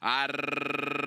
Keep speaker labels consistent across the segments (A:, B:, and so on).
A: Arr-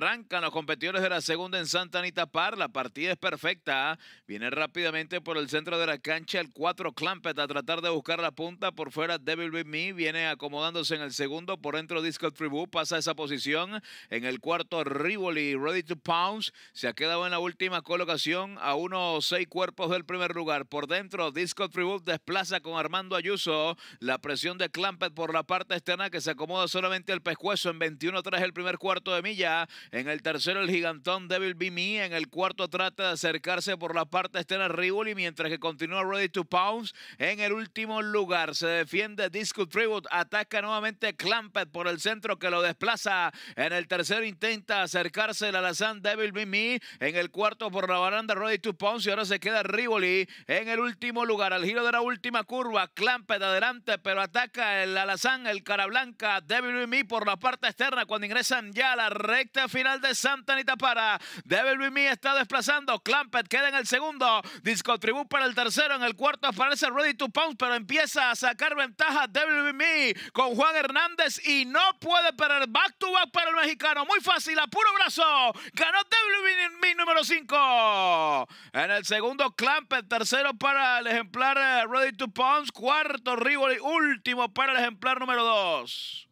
A: Arrancan los competidores de la segunda en Santa Anita Par. La partida es perfecta. ¿ah? Viene rápidamente por el centro de la cancha el 4 Clampett a tratar de buscar la punta. Por fuera Devil With Me viene acomodándose en el segundo. Por dentro Disco Tribu pasa esa posición. En el cuarto Rivoli Ready to Pounce se ha quedado en la última colocación a unos seis cuerpos del primer lugar. Por dentro Disco Tribu desplaza con Armando Ayuso. La presión de Clampett por la parte externa que se acomoda solamente el pescuezo en 21 tras el primer cuarto de milla. En el tercero, el gigantón Devil Be Me. En el cuarto, trata de acercarse por la parte externa Rivoli, mientras que continúa Ready to Pounce En el último lugar, se defiende Disco Tribute. Ataca nuevamente Clampet por el centro que lo desplaza. En el tercero, intenta acercarse el alazán Devil Be Me. En el cuarto, por la baranda, Ready to Pounce Y ahora se queda Rivoli en el último lugar. Al giro de la última curva, Clampett adelante, pero ataca el alazán, el cara blanca, Devil Be Me por la parte externa cuando ingresan ya a la recta final final de Santa Anita para. Devil Be Me está desplazando. Clampett queda en el segundo. Disco Tribute para el tercero. En el cuarto aparece Ready to Pounce, pero empieza a sacar ventaja Devil Be Me con Juan Hernández y no puede perder. Back to back para el mexicano. Muy fácil, a puro brazo. Ganó Devil Be Me número 5. En el segundo, Clampet Tercero para el ejemplar eh, Ready to Pounce. Cuarto, y Último para el ejemplar número 2.